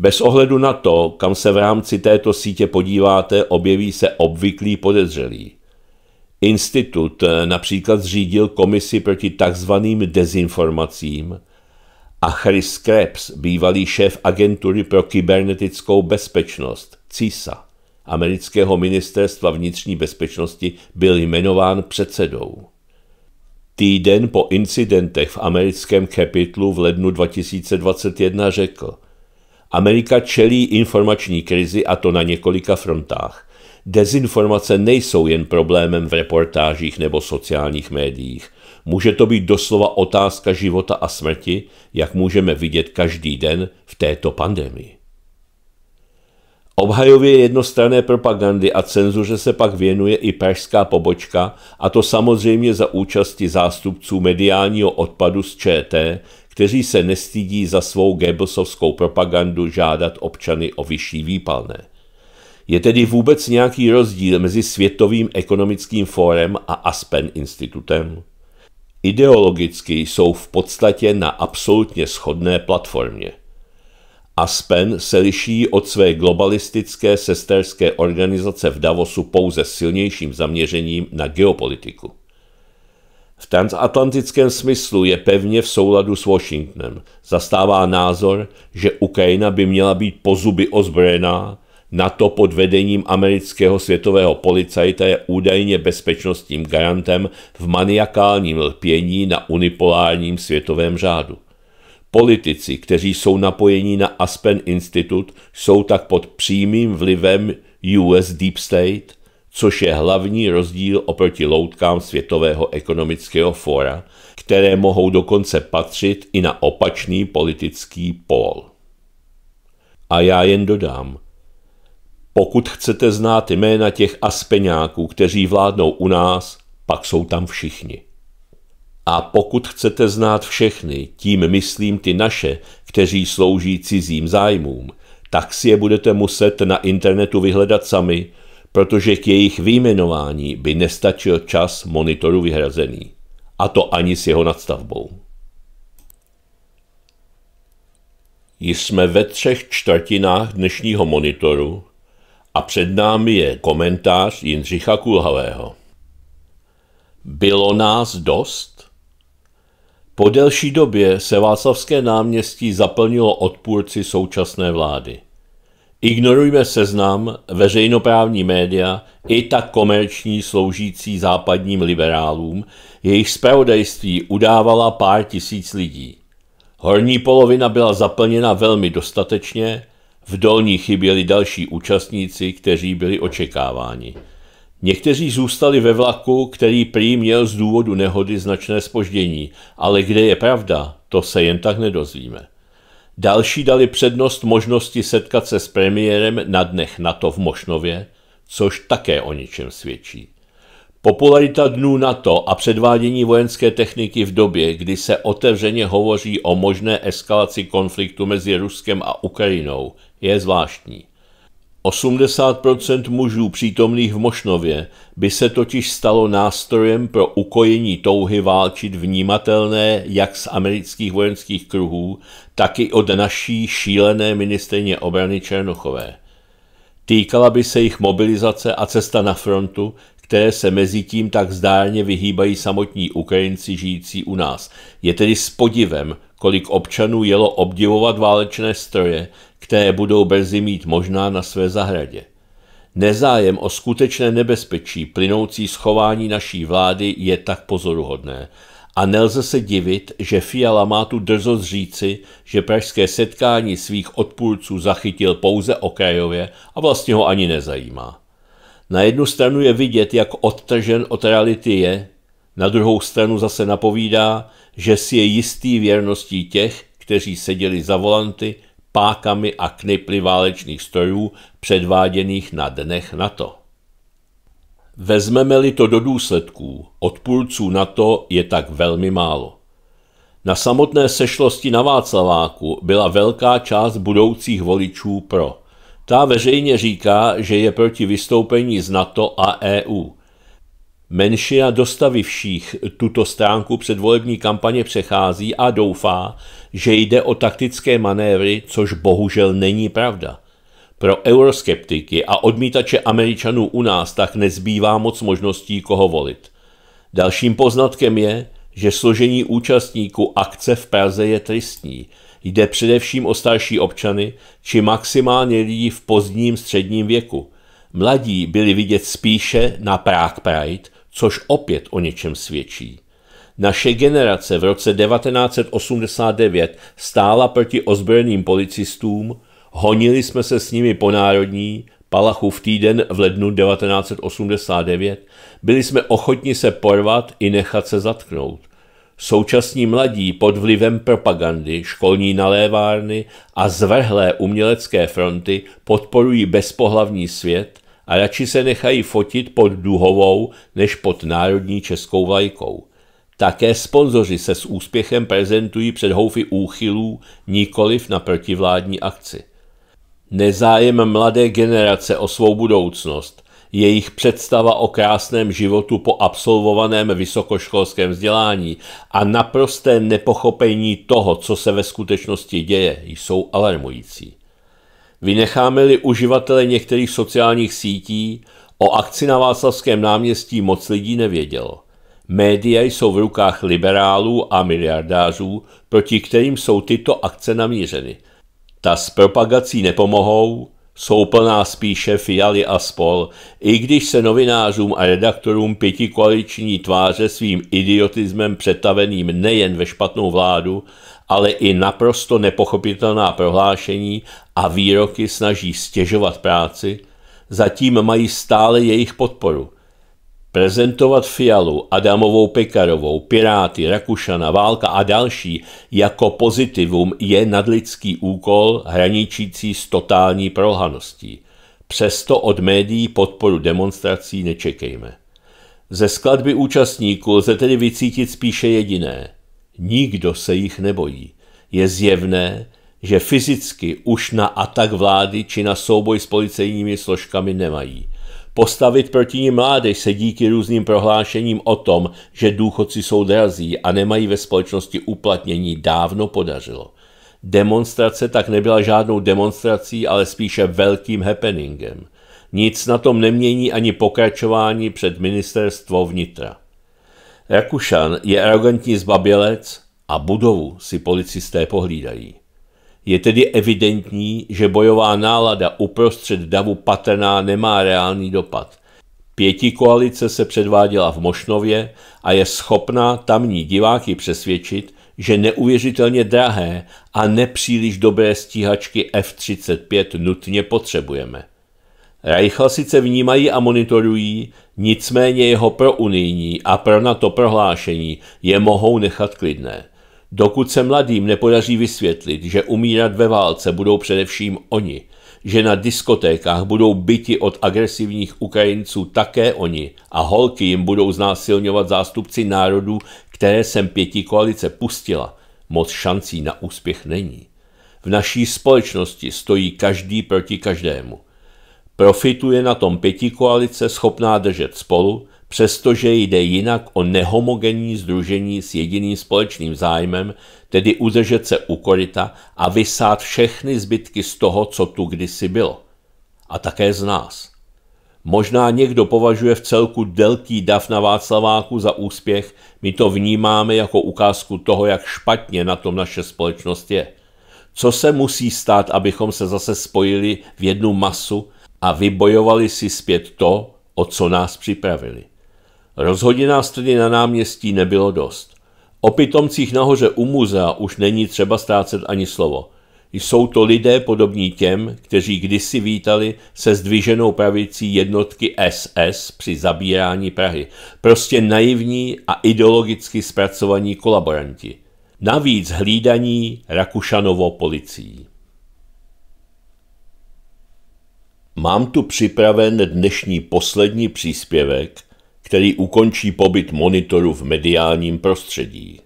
Bez ohledu na to, kam se v rámci této sítě podíváte, objeví se obvyklý podezřelý. Institut například zřídil komisi proti takzvaným dezinformacím a Chris Krebs, bývalý šéf agentury pro kybernetickou bezpečnost, CISA, amerického ministerstva vnitřní bezpečnosti, byl jmenován předsedou. Týden po incidentech v americkém kapitlu v lednu 2021 řekl – Amerika čelí informační krizi a to na několika frontách. Dezinformace nejsou jen problémem v reportážích nebo sociálních médiích. Může to být doslova otázka života a smrti, jak můžeme vidět každý den v této pandemii. Obhajově jednostranné propagandy a cenzuře se pak věnuje i pražská pobočka, a to samozřejmě za účasti zástupců mediálního odpadu z ČT, kteří se nestydí za svou Goebbelsovskou propagandu žádat občany o vyšší výpalné. Je tedy vůbec nějaký rozdíl mezi Světovým ekonomickým fórem a Aspen institutem? Ideologicky jsou v podstatě na absolutně shodné platformě. Aspen se liší od své globalistické sesterské organizace v Davosu pouze silnějším zaměřením na geopolitiku. V transatlantickém smyslu je pevně v souladu s Washingtonem. Zastává názor, že Ukrajina by měla být po zuby ozbrojená, na to pod vedením amerického světového policajta je údajně bezpečnostním garantem v maniakálním lpění na unipolárním světovém řádu. Politici, kteří jsou napojeni na Aspen Institute, jsou tak pod přímým vlivem US Deep State což je hlavní rozdíl oproti loutkám Světového ekonomického fóra, které mohou dokonce patřit i na opačný politický pól. A já jen dodám, pokud chcete znát jména těch aspeňáků, kteří vládnou u nás, pak jsou tam všichni. A pokud chcete znát všechny, tím myslím ty naše, kteří slouží cizím zájmům, tak si je budete muset na internetu vyhledat sami, protože k jejich výjmenování by nestačil čas monitoru vyhrazený, a to ani s jeho nadstavbou. Jsme ve třech čtvrtinách dnešního monitoru a před námi je komentář Jindřicha Kulhavého. Bylo nás dost? Po delší době se Václavské náměstí zaplnilo odpůrci současné vlády. Ignorujme seznam, veřejnoprávní média, i tak komerční sloužící západním liberálům, jejich zpravodajství udávala pár tisíc lidí. Horní polovina byla zaplněna velmi dostatečně, v dolní chyběli další účastníci, kteří byli očekáváni. Někteří zůstali ve vlaku, který prý měl z důvodu nehody značné spoždění, ale kde je pravda, to se jen tak nedozvíme. Další dali přednost možnosti setkat se s premiérem na dnech NATO v Mošnově, což také o něčem svědčí. Popularita dnů NATO a předvádění vojenské techniky v době, kdy se otevřeně hovoří o možné eskalaci konfliktu mezi Ruskem a Ukrajinou, je zvláštní. 80 mužů přítomných v Mošnově by se totiž stalo nástrojem pro ukojení touhy válčit vnímatelné jak z amerických vojenských kruhů, tak i od naší šílené ministrině obrany Černochové. Týkala by se jich mobilizace a cesta na frontu, které se mezi tím tak zdárně vyhýbají samotní Ukrajinci žijící u nás. Je tedy s podivem, kolik občanů jelo obdivovat válečné stroje, které budou brzy mít možná na své zahradě. Nezájem o skutečné nebezpečí plynoucí schování naší vlády je tak pozoruhodné a nelze se divit, že Fiala má tu drzost říci, že pražské setkání svých odpůrců zachytil pouze okrajově a vlastně ho ani nezajímá. Na jednu stranu je vidět, jak odtržen od reality je, na druhou stranu zase napovídá, že si je jistý věrností těch, kteří seděli za volanty pákami a kniply válečných strojů předváděných na dnech NATO. Vezmeme-li to do důsledků, odpůrců NATO je tak velmi málo. Na samotné sešlosti na Václaváku byla velká část budoucích voličů pro. Ta veřejně říká, že je proti vystoupení z NATO a EU – Menšina dostavivších tuto stránku předvolební kampaně přechází a doufá, že jde o taktické manévry, což bohužel není pravda. Pro euroskeptiky a odmítače Američanů u nás tak nezbývá moc možností, koho volit. Dalším poznatkem je, že složení účastníků akce v Praze je tristní. Jde především o starší občany či maximálně lidi v pozdním středním věku. Mladí byli vidět spíše na Prague Pride – což opět o něčem svědčí. Naše generace v roce 1989 stála proti ozbrojeným policistům, honili jsme se s nimi po národní, Palachu v týden v lednu 1989, byli jsme ochotni se porvat i nechat se zatknout. Současní mladí pod vlivem propagandy, školní nalévárny a zvrhlé umělecké fronty podporují bezpohlavní svět, a radši se nechají fotit pod duhovou než pod národní českou vlajkou. Také sponzoři se s úspěchem prezentují před houfy úchylů nikoliv na protivládní akci. Nezájem mladé generace o svou budoucnost, jejich představa o krásném životu po absolvovaném vysokoškolském vzdělání a naprosté nepochopení toho, co se ve skutečnosti děje, jsou alarmující. Vynecháme-li uživatele některých sociálních sítí, o akci na Václavském náměstí moc lidí nevědělo. Média jsou v rukách liberálů a miliardářů, proti kterým jsou tyto akce namířeny. Ta s propagací nepomohou, jsou plná spíše fialy a spol, i když se novinářům a redaktorům pětikoaliční tváře svým idiotismem přetaveným nejen ve špatnou vládu, ale i naprosto nepochopitelná prohlášení a výroky snaží stěžovat práci, zatím mají stále jejich podporu. Prezentovat Fialu, Adamovou Pekarovou, Piráty, Rakušana, Válka a další jako pozitivum je nadlidský úkol hraničící s totální prolhaností. Přesto od médií podporu demonstrací nečekejme. Ze skladby účastníků lze tedy vycítit spíše jediné – Nikdo se jich nebojí. Je zjevné, že fyzicky už na atak vlády či na souboj s policejními složkami nemají. Postavit proti ní mládež se díky různým prohlášením o tom, že důchodci jsou drazí a nemají ve společnosti uplatnění, dávno podařilo. Demonstrace tak nebyla žádnou demonstrací, ale spíše velkým happeningem. Nic na tom nemění ani pokračování před ministerstvo vnitra. Rakušan je arrogantní zbabělec a budovu si policisté pohlídají. Je tedy evidentní, že bojová nálada uprostřed davu patrná nemá reálný dopad. Pěti koalice se předváděla v Mošnově a je schopná tamní diváky přesvědčit, že neuvěřitelně drahé a nepříliš dobré stíhačky F-35 nutně potřebujeme. Reichel sice vnímají a monitorují, nicméně jeho pro unijní a pro NATO prohlášení je mohou nechat klidné. Dokud se mladým nepodaří vysvětlit, že umírat ve válce budou především oni, že na diskotékách budou byti od agresivních Ukrajinců také oni a holky jim budou znásilňovat zástupci národů, které sem pěti koalice pustila, moc šancí na úspěch není. V naší společnosti stojí každý proti každému – Profituje na tom pětikoalice schopná držet spolu, přestože jde jinak o nehomogenní združení s jediným společným zájmem, tedy udržet se u a vysát všechny zbytky z toho, co tu kdysi bylo. A také z nás. Možná někdo považuje v celku delký dav na Václaváku za úspěch, my to vnímáme jako ukázku toho, jak špatně na tom naše společnost je. Co se musí stát, abychom se zase spojili v jednu masu, a vybojovali si zpět to, o co nás připravili. Rozhodně nás tedy na náměstí nebylo dost. O pitomcích nahoře u muzea už není třeba ztrácet ani slovo. Jsou to lidé podobní těm, kteří kdysi vítali se zdviženou pravicí jednotky SS při zabírání Prahy. Prostě naivní a ideologicky zpracovaní kolaboranti. Navíc hlídaní Rakušanovo policií. Mám tu připraven dnešní poslední příspěvek, který ukončí pobyt monitoru v mediálním prostředí.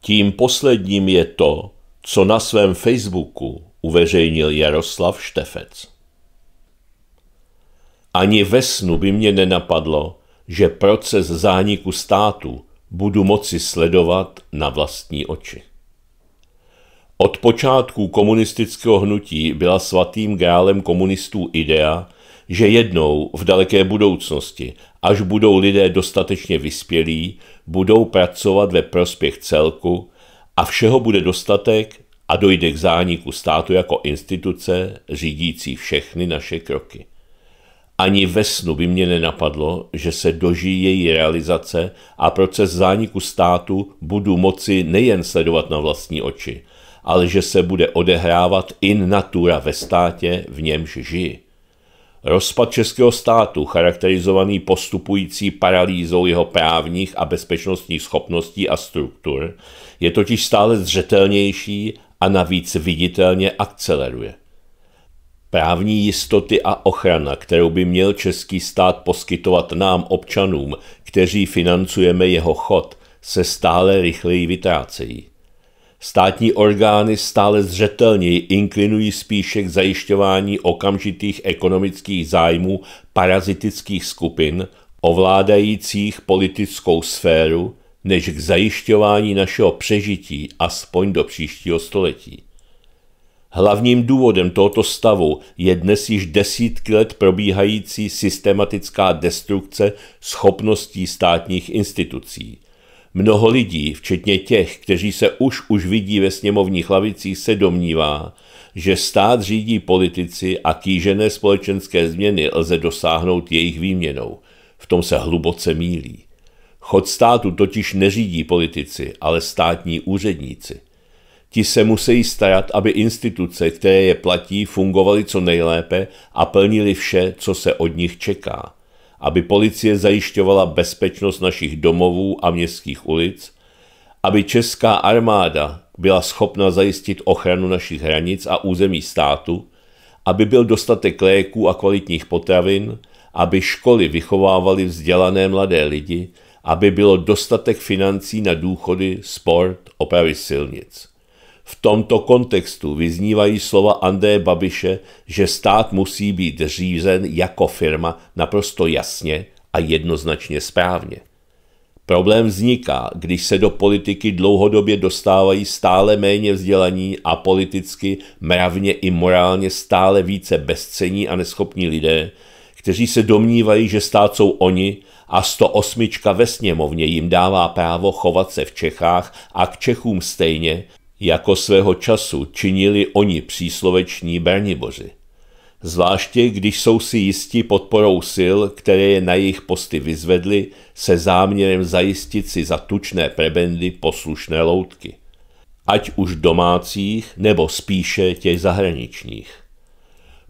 Tím posledním je to, co na svém Facebooku uveřejnil Jaroslav Štefec. Ani ve snu by mě nenapadlo, že proces zániku státu budu moci sledovat na vlastní oči. Od počátku komunistického hnutí byla svatým grálem komunistů idea, že jednou v daleké budoucnosti, až budou lidé dostatečně vyspělí, budou pracovat ve prospěch celku a všeho bude dostatek a dojde k zániku státu jako instituce řídící všechny naše kroky. Ani ve snu by mě nenapadlo, že se dožijí její realizace a proces zániku státu budu moci nejen sledovat na vlastní oči – ale že se bude odehrávat in natura ve státě, v němž žije. Rozpad českého státu, charakterizovaný postupující paralýzou jeho právních a bezpečnostních schopností a struktur, je totiž stále zřetelnější a navíc viditelně akceleruje. Právní jistoty a ochrana, kterou by měl český stát poskytovat nám občanům, kteří financujeme jeho chod, se stále rychleji vytrácejí. Státní orgány stále zřetelněji inklinují spíše k zajišťování okamžitých ekonomických zájmů parazitických skupin, ovládajících politickou sféru, než k zajišťování našeho přežití aspoň do příštího století. Hlavním důvodem tohoto stavu je dnes již desítky let probíhající systematická destrukce schopností státních institucí, Mnoho lidí, včetně těch, kteří se už už vidí ve sněmovních lavicích, se domnívá, že stát řídí politici a kýžené společenské změny lze dosáhnout jejich výměnou. V tom se hluboce mílí. Chod státu totiž neřídí politici, ale státní úředníci. Ti se musí starat, aby instituce, které je platí, fungovaly co nejlépe a plnili vše, co se od nich čeká aby policie zajišťovala bezpečnost našich domovů a městských ulic, aby česká armáda byla schopna zajistit ochranu našich hranic a území státu, aby byl dostatek léků a kvalitních potravin, aby školy vychovávaly vzdělané mladé lidi, aby bylo dostatek financí na důchody, sport, opravy silnic. V tomto kontextu vyznívají slova Andreje Babiše, že stát musí být řízen jako firma naprosto jasně a jednoznačně správně. Problém vzniká, když se do politiky dlouhodobě dostávají stále méně vzdělaní a politicky, mravně i morálně stále více bezcení a neschopní lidé, kteří se domnívají, že stát jsou oni a 108 ve sněmovně jim dává právo chovat se v Čechách a k Čechům stejně, jako svého času činili oni přísloveční braniboři. Zvláště když jsou si jistí podporou sil, které je na jejich posty vyzvedly se záměrem zajistit si za tučné prebendy poslušné loutky. Ať už domácích, nebo spíše těch zahraničních.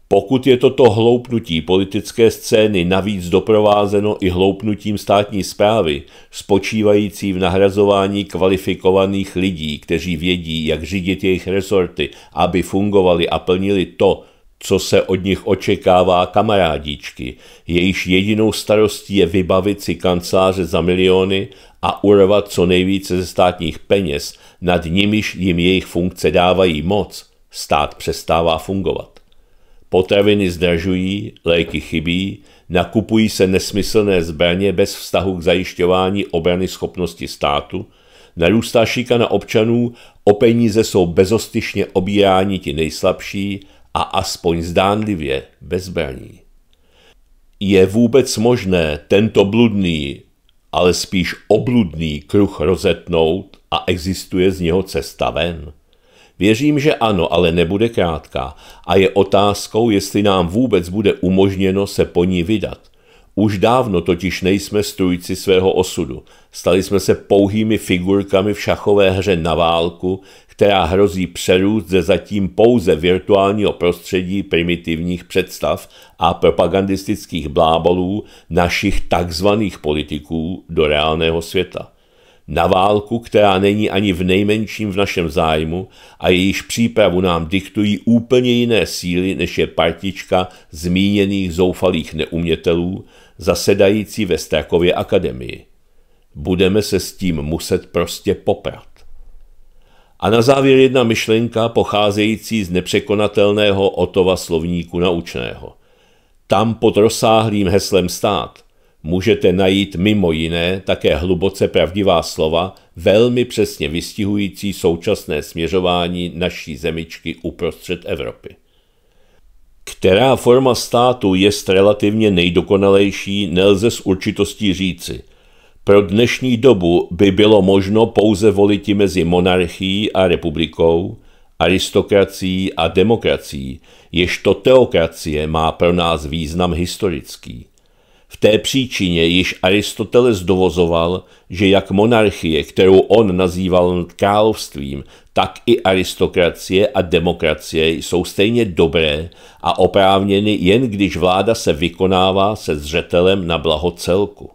Pokud je toto hloupnutí politické scény navíc doprovázeno i hloupnutím státní zprávy, spočívající v nahrazování kvalifikovaných lidí, kteří vědí, jak řídit jejich resorty, aby fungovali a plnili to, co se od nich očekává kamarádičky, jejíž jedinou starostí je vybavit si kanceláře za miliony a urvat co nejvíce ze státních peněz, nad nimiž jim jejich funkce dávají moc, stát přestává fungovat. Potraviny zdražují, léky chybí, nakupují se nesmyslné zbraně bez vztahu k zajišťování obrany schopnosti státu, narůstá šikana občanů, o peníze jsou bezostyšně obíráni ti nejslabší a aspoň zdánlivě bezbraní. Je vůbec možné tento bludný, ale spíš obludný kruh rozetnout a existuje z něho cesta ven? Věřím, že ano, ale nebude krátká a je otázkou, jestli nám vůbec bude umožněno se po ní vydat. Už dávno totiž nejsme strujci svého osudu. Stali jsme se pouhými figurkami v šachové hře na válku, která hrozí přerůst ze zatím pouze virtuálního prostředí primitivních představ a propagandistických blábolů našich takzvaných politiků do reálného světa na válku, která není ani v nejmenším v našem zájmu a jejíž přípravu nám diktují úplně jiné síly, než je partička zmíněných zoufalých neumětelů, zasedající ve Strakově akademii. Budeme se s tím muset prostě poprat. A na závěr jedna myšlenka pocházející z nepřekonatelného Otova slovníku naučného. Tam pod rozsáhlým heslem stát můžete najít mimo jiné také hluboce pravdivá slova, velmi přesně vystihující současné směřování naší zemičky uprostřed Evropy. Která forma státu je relativně nejdokonalejší, nelze s určitostí říci. Pro dnešní dobu by bylo možno pouze volit mezi monarchií a republikou, aristokracií a demokracií, jež to teokracie má pro nás význam historický. V té příčině již Aristoteles dovozoval, že jak monarchie, kterou on nazýval královstvím, tak i aristokracie a demokracie jsou stejně dobré a oprávněny jen když vláda se vykonává se zřetelem na blaho celku.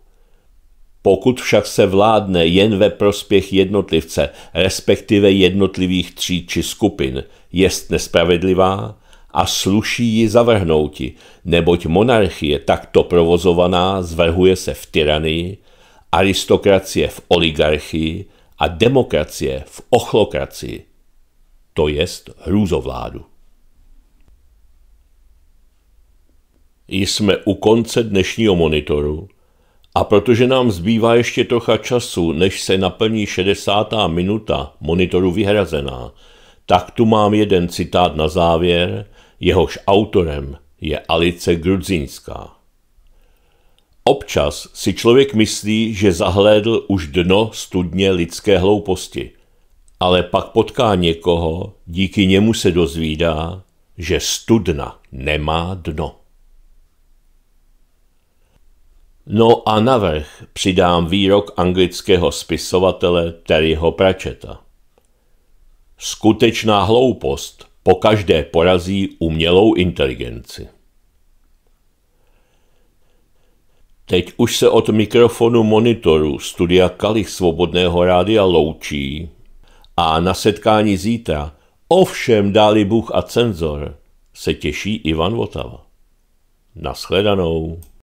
Pokud však se vládne jen ve prospěch jednotlivce, respektive jednotlivých tří či skupin, jest nespravedlivá a sluší ji zavrhnouti, neboť monarchie takto provozovaná zvrhuje se v tyranii, aristokracie v oligarchii a demokracie v ochlokracii, to jest hrůzovládu. Jsme u konce dnešního monitoru a protože nám zbývá ještě trocha času, než se naplní 60. minuta monitoru vyhrazená, tak tu mám jeden citát na závěr – jehož autorem je Alice Grudzinská. Občas si člověk myslí, že zahlédl už dno studně lidské hlouposti, ale pak potká někoho, díky němu se dozvídá, že studna nemá dno. No a navrh přidám výrok anglického spisovatele Terryho Pračeta. Skutečná hloupost pokaždé porazí umělou inteligenci. Teď už se od mikrofonu monitoru studia Kalich Svobodného rádia loučí a na setkání zítra, ovšem dáli Bůh a cenzor, se těší Ivan Votava. Naschledanou.